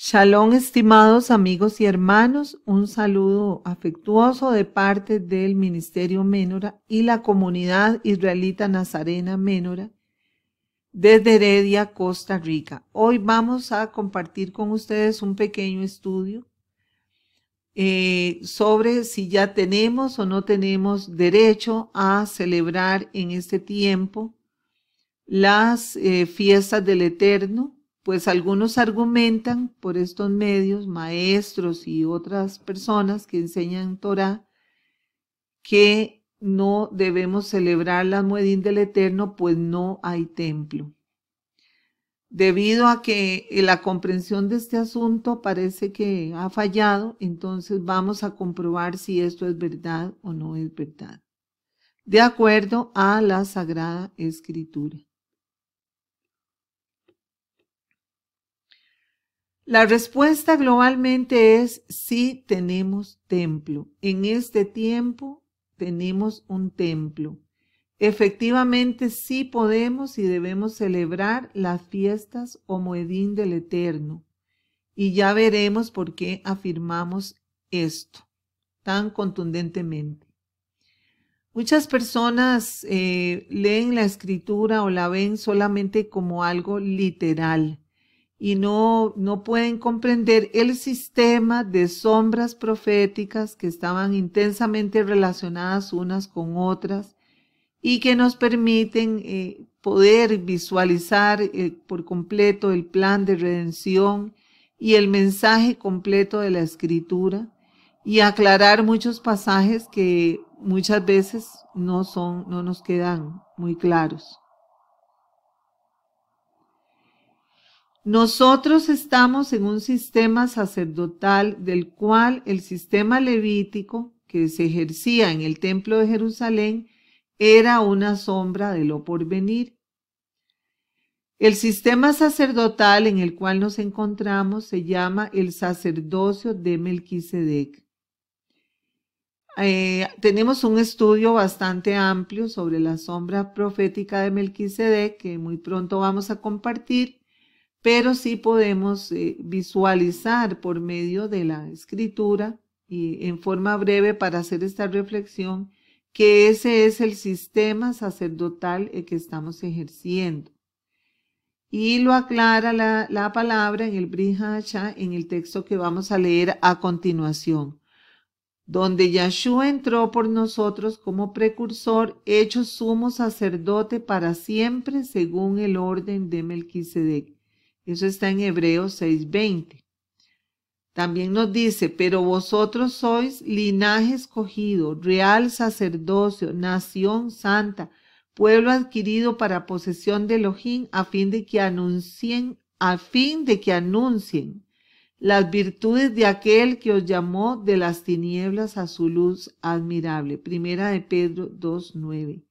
Shalom, estimados amigos y hermanos, un saludo afectuoso de parte del Ministerio Menora y la comunidad israelita nazarena Menora desde Heredia, Costa Rica. Hoy vamos a compartir con ustedes un pequeño estudio eh, sobre si ya tenemos o no tenemos derecho a celebrar en este tiempo las eh, fiestas del Eterno pues algunos argumentan por estos medios, maestros y otras personas que enseñan Torah, que no debemos celebrar la Muedín del Eterno, pues no hay templo. Debido a que eh, la comprensión de este asunto parece que ha fallado, entonces vamos a comprobar si esto es verdad o no es verdad, de acuerdo a la Sagrada Escritura. La respuesta globalmente es sí tenemos templo. En este tiempo tenemos un templo. Efectivamente sí podemos y debemos celebrar las fiestas o moedín del Eterno. Y ya veremos por qué afirmamos esto tan contundentemente. Muchas personas eh, leen la escritura o la ven solamente como algo literal y no, no pueden comprender el sistema de sombras proféticas que estaban intensamente relacionadas unas con otras y que nos permiten eh, poder visualizar eh, por completo el plan de redención y el mensaje completo de la escritura y aclarar muchos pasajes que muchas veces no son, no nos quedan muy claros. Nosotros estamos en un sistema sacerdotal del cual el sistema levítico que se ejercía en el templo de Jerusalén era una sombra de lo porvenir. El sistema sacerdotal en el cual nos encontramos se llama el sacerdocio de Melquisedec. Eh, tenemos un estudio bastante amplio sobre la sombra profética de Melquisedec que muy pronto vamos a compartir pero sí podemos eh, visualizar por medio de la escritura y en forma breve para hacer esta reflexión que ese es el sistema sacerdotal eh, que estamos ejerciendo. Y lo aclara la, palabra en el Brihacha, en el texto que vamos a leer a continuación, donde Yahshua entró por nosotros como precursor, hecho sumo sacerdote para siempre según el orden de Melquisedec. Eso está en Hebreos 6:20. También nos dice, pero vosotros sois linaje escogido, real sacerdocio, nación santa, pueblo adquirido para posesión de Elohim, a fin de que anuncien, a fin de que anuncien las virtudes de aquel que os llamó de las tinieblas a su luz admirable. Primera de Pedro 2.9.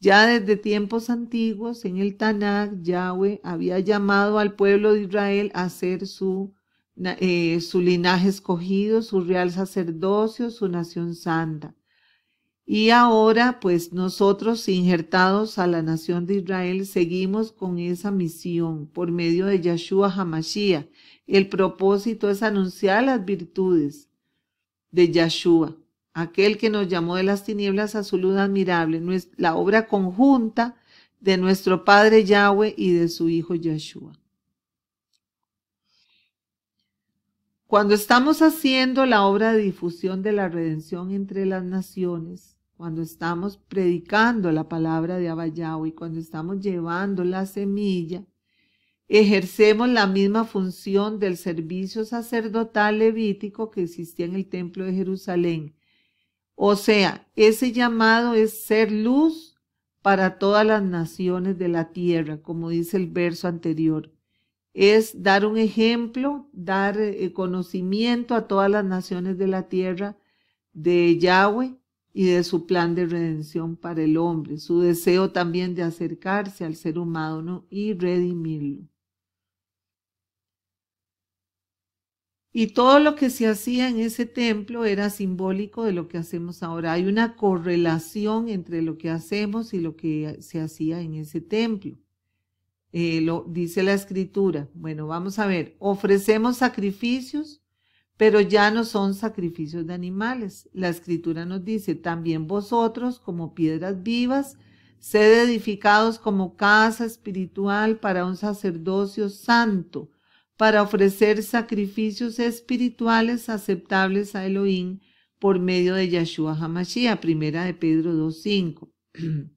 Ya desde tiempos antiguos, en el Tanakh, Yahweh había llamado al pueblo de Israel a ser su, eh, su linaje escogido, su real sacerdocio, su nación santa. Y ahora, pues nosotros, injertados a la nación de Israel, seguimos con esa misión por medio de Yahshua Hamashiach. El propósito es anunciar las virtudes de Yahshua aquel que nos llamó de las tinieblas a su luz admirable, la obra conjunta de nuestro Padre Yahweh y de su Hijo Yeshua. Cuando estamos haciendo la obra de difusión de la redención entre las naciones, cuando estamos predicando la palabra de Abba y cuando estamos llevando la semilla, ejercemos la misma función del servicio sacerdotal levítico que existía en el templo de Jerusalén, o sea, ese llamado es ser luz para todas las naciones de la tierra, como dice el verso anterior. Es dar un ejemplo, dar eh, conocimiento a todas las naciones de la tierra de Yahweh y de su plan de redención para el hombre, su deseo también de acercarse al ser humano y redimirlo. Y todo lo que se hacía en ese templo era simbólico de lo que hacemos ahora. Hay una correlación entre lo que hacemos y lo que se hacía en ese templo. Eh, lo dice la escritura. Bueno, vamos a ver. Ofrecemos sacrificios, pero ya no son sacrificios de animales. La escritura nos dice, también vosotros, como piedras vivas, sed edificados como casa espiritual para un sacerdocio santo para ofrecer sacrificios espirituales aceptables a Elohim por medio de Yahshua Hamashiach, primera de Pedro 2.5.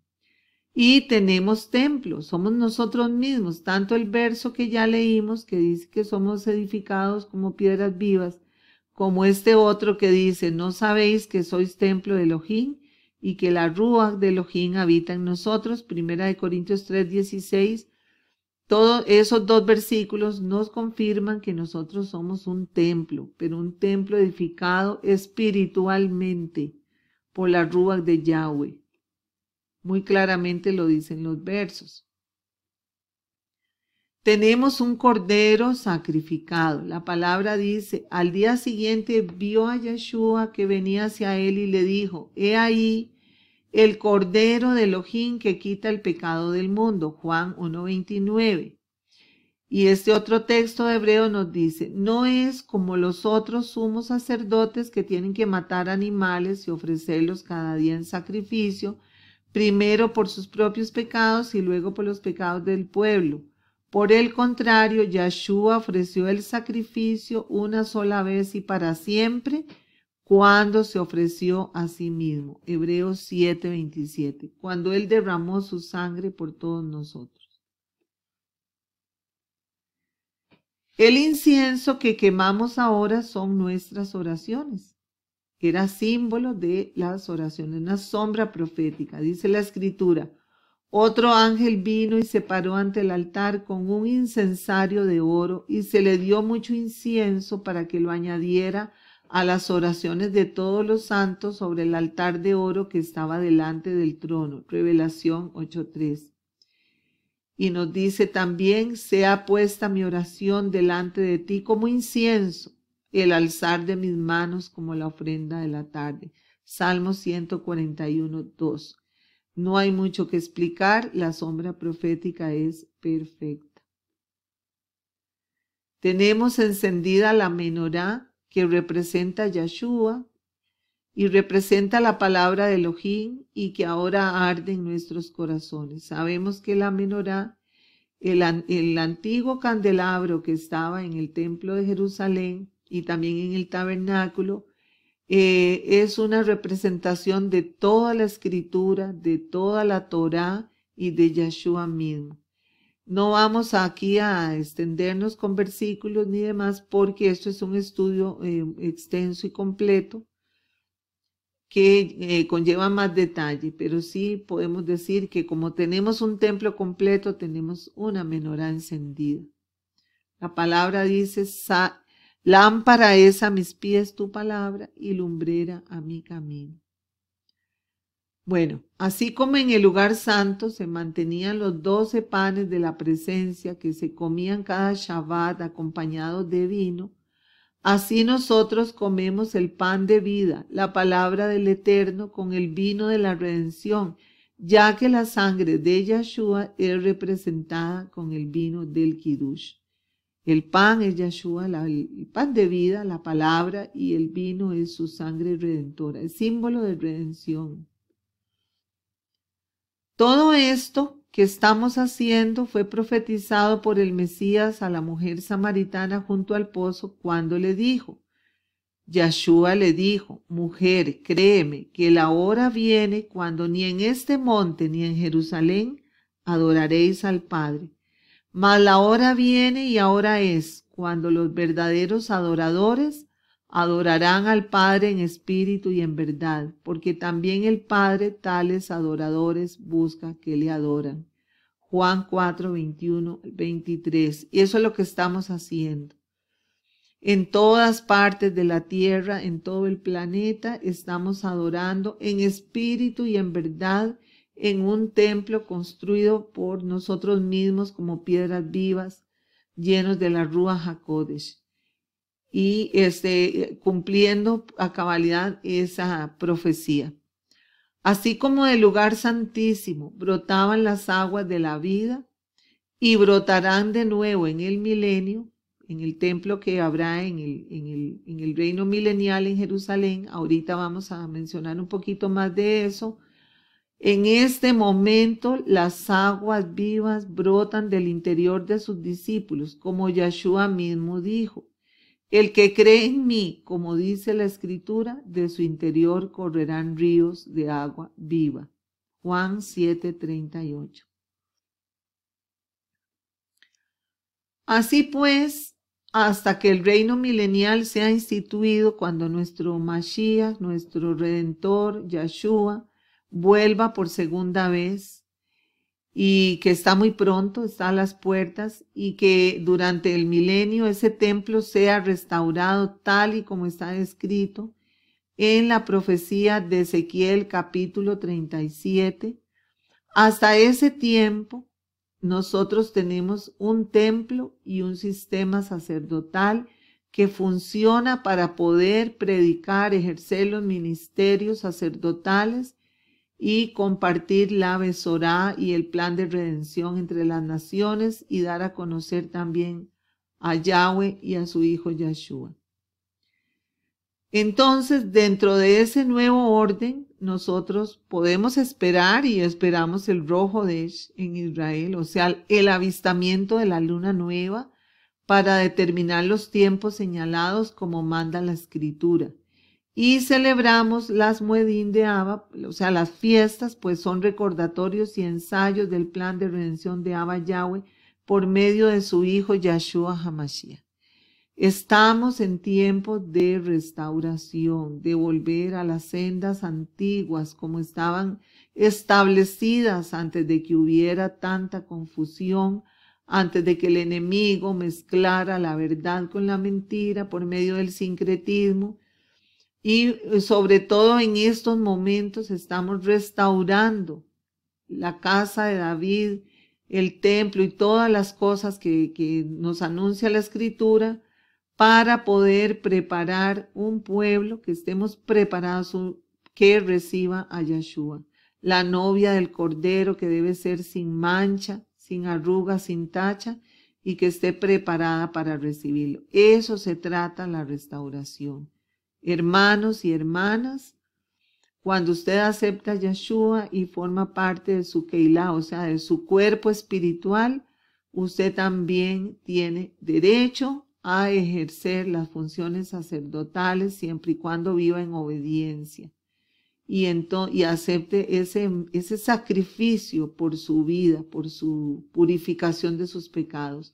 y tenemos templos, somos nosotros mismos, tanto el verso que ya leímos, que dice que somos edificados como piedras vivas, como este otro que dice, no sabéis que sois templo de Elohim y que la rúa de Elohim habita en nosotros, primera de Corintios 3.16, todos esos dos versículos nos confirman que nosotros somos un templo, pero un templo edificado espiritualmente por la Rúa de Yahweh. Muy claramente lo dicen los versos. Tenemos un cordero sacrificado. La palabra dice, al día siguiente vio a Yeshua que venía hacia él y le dijo, he ahí el Cordero de Elohim que quita el pecado del mundo, Juan 1.29. Y este otro texto de hebreo nos dice, no es como los otros sumos sacerdotes que tienen que matar animales y ofrecerlos cada día en sacrificio, primero por sus propios pecados y luego por los pecados del pueblo. Por el contrario, Yahshua ofreció el sacrificio una sola vez y para siempre, cuando se ofreció a sí mismo. Hebreos 7:27, cuando Él derramó su sangre por todos nosotros. El incienso que quemamos ahora son nuestras oraciones. Era símbolo de las oraciones, una sombra profética, dice la escritura. Otro ángel vino y se paró ante el altar con un incensario de oro y se le dio mucho incienso para que lo añadiera a las oraciones de todos los santos sobre el altar de oro que estaba delante del trono. Revelación 8.3. Y nos dice también, sea puesta mi oración delante de ti como incienso, el alzar de mis manos como la ofrenda de la tarde. Salmo 141.2 No hay mucho que explicar, la sombra profética es perfecta. Tenemos encendida la menorá que representa Yeshua y representa la palabra de Elohim y que ahora arde en nuestros corazones. Sabemos que la menorá, el, antiguo candelabro que estaba en el templo de Jerusalén y también en el tabernáculo, eh, es una representación de toda la escritura, de toda la Torá y de Yeshua mismo. No vamos aquí a extendernos con versículos ni demás porque esto es un estudio eh, extenso y completo que eh, conlleva más detalle, pero sí podemos decir que como tenemos un templo completo, tenemos una menorá encendida. La palabra dice, lámpara es a mis pies tu palabra y lumbrera a mi camino. Bueno, así como en el lugar santo se mantenían los doce panes de la presencia que se comían cada Shabbat acompañados de vino, así nosotros comemos el pan de vida, la palabra del Eterno, con el vino de la redención, ya que la sangre de Yeshua es representada con el vino del Kiddush. El pan es Yeshua, el pan de vida, la palabra, y el vino es su sangre redentora, el símbolo de redención. Todo esto que estamos haciendo fue profetizado por el Mesías a la mujer samaritana junto al pozo cuando le dijo, Yahshua le dijo, mujer, créeme que la hora viene cuando ni en este monte ni en Jerusalén adoraréis al Padre. Mas la hora viene y ahora es cuando los verdaderos adoradores Adorarán al Padre en espíritu y en verdad, porque también el Padre tales adoradores busca que le adoran. Juan 4, 21, 23. Y eso es lo que estamos haciendo. En todas partes de la tierra, en todo el planeta, estamos adorando en espíritu y en verdad en un templo construido por nosotros mismos como piedras vivas, llenos de la Rúa Hakodesh y este, cumpliendo a cabalidad esa profecía. Así como del lugar santísimo brotaban las aguas de la vida y brotarán de nuevo en el milenio, en el templo que habrá en el, en el, reino milenial en Jerusalén. Ahorita vamos a mencionar un poquito más de eso. En este momento las aguas vivas brotan del interior de sus discípulos, como Yeshua mismo dijo. El que cree en mí, como dice la escritura, de su interior correrán ríos de agua viva. Juan 7:38. Así pues, hasta que el reino milenial sea instituido cuando nuestro Mashiach, nuestro Redentor, Yeshua, vuelva por segunda vez, y que está muy pronto, está a las puertas, y que durante el milenio ese templo sea restaurado tal y como está escrito en la profecía de Ezequiel capítulo 37. Hasta ese tiempo, nosotros tenemos un templo y un sistema sacerdotal que funciona para poder predicar, ejercer los ministerios sacerdotales y compartir la Besorá y el plan de redención entre las naciones y dar a conocer también a Yahweh y a su hijo Yahshua. Entonces, dentro de ese nuevo orden, nosotros podemos esperar y esperamos el rojo de en Israel, o sea, el avistamiento de la luna nueva para determinar los tiempos señalados como manda la escritura y celebramos las Muedín de Abba, o sea, las fiestas, pues son recordatorios y ensayos del plan de redención de Abba Yahweh por medio de su hijo Yahshua Hamashiach. Estamos en tiempo de restauración, de volver a las sendas antiguas como estaban establecidas antes de que hubiera tanta confusión, antes de que el enemigo mezclara la verdad con la mentira por medio del sincretismo y eh, sobre todo en estos momentos estamos restaurando la casa de David, el templo y todas las cosas que, nos anuncia la escritura para poder preparar un pueblo, que estemos preparados que reciba a Yeshua, la novia del Cordero que debe ser sin mancha, sin arruga, sin tacha y que esté preparada para recibirlo. Eso se trata la restauración. Hermanos y hermanas, cuando usted acepta a Yeshua y forma parte de su Keilah, o sea, de su cuerpo espiritual, usted también tiene derecho a ejercer las funciones sacerdotales siempre y cuando viva en obediencia y, acepte ese sacrificio por su vida, por su purificación de sus pecados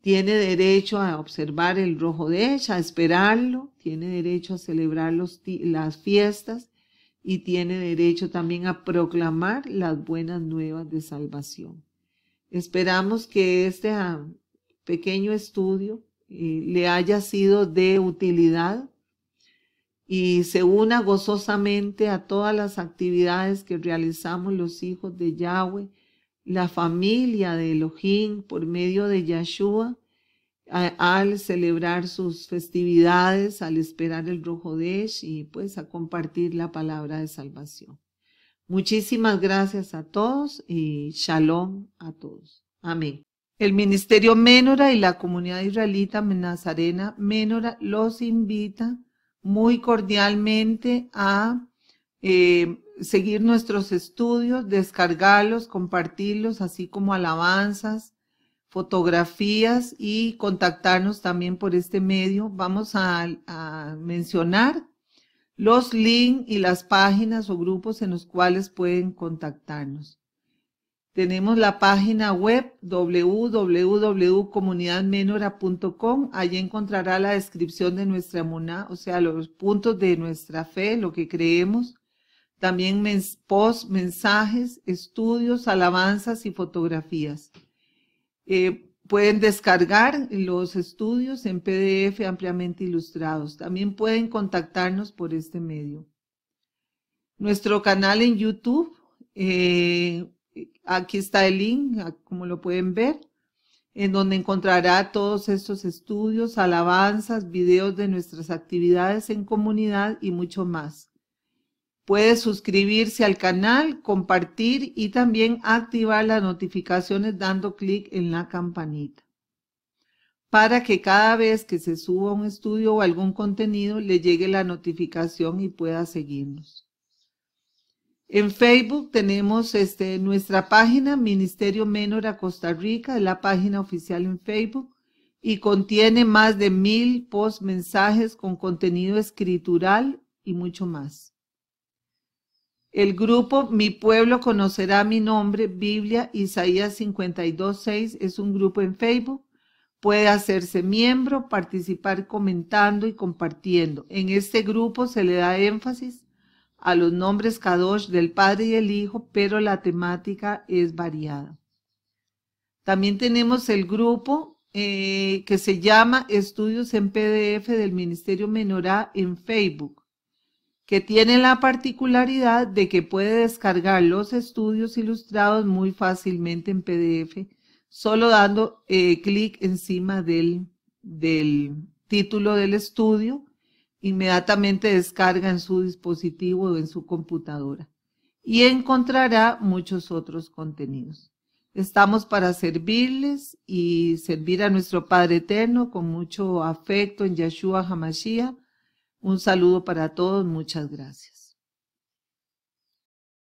tiene derecho a observar el rojo de ella, a esperarlo, tiene derecho a celebrar las fiestas y tiene derecho también a proclamar las buenas nuevas de salvación. Esperamos que este ah, pequeño estudio eh, le haya sido de utilidad y se una gozosamente a todas las actividades que realizamos los hijos de Yahweh la familia de Elohim por medio de Yeshua al celebrar sus festividades, al esperar el rojo Rojodesh y pues a compartir la palabra de salvación. Muchísimas gracias a todos y shalom a todos. Amén. El Ministerio Menora y la comunidad israelita nazarena Menora los invita muy cordialmente a eh, seguir nuestros estudios, descargarlos, compartirlos, así como alabanzas, fotografías y contactarnos también por este medio. Vamos a, mencionar los links y las páginas o grupos en los cuales pueden contactarnos. Tenemos la página web www.comunidadmenora.com. Allí encontrará la descripción de nuestra mona, o sea, los puntos de nuestra fe, lo que creemos. También post, mensajes, estudios, alabanzas y fotografías. Eh, pueden descargar los estudios en PDF ampliamente ilustrados. También pueden contactarnos por este medio. Nuestro canal en YouTube, eh, aquí está el link, como lo pueden ver, en donde encontrará todos estos estudios, alabanzas, videos de nuestras actividades en comunidad y mucho más. Puede suscribirse al canal, compartir y también activar las notificaciones dando clic en la campanita para que cada vez que se suba un estudio o algún contenido le llegue la notificación y pueda seguirnos. En Facebook tenemos este, nuestra página Ministerio Menor a Costa Rica, es la página oficial en Facebook y contiene más de mil post mensajes con contenido escritural y mucho más. El grupo Mi Pueblo Conocerá Mi Nombre, Biblia, Isaías 52.6 es un grupo en Facebook. Puede hacerse miembro, participar comentando y compartiendo. En este grupo se le da énfasis a los nombres Kadosh del Padre y el Hijo, pero la temática es variada. También tenemos el grupo eh, que se llama Estudios en PDF del Ministerio Menorá en Facebook que tiene la particularidad de que puede descargar los estudios ilustrados muy fácilmente en PDF, solo dando eh, clic encima del, del título del estudio, inmediatamente descarga en su dispositivo o en su computadora y encontrará muchos otros contenidos. Estamos para servirles y servir a nuestro Padre Eterno con mucho afecto en Yeshua Hamashiach un saludo para todos, muchas gracias.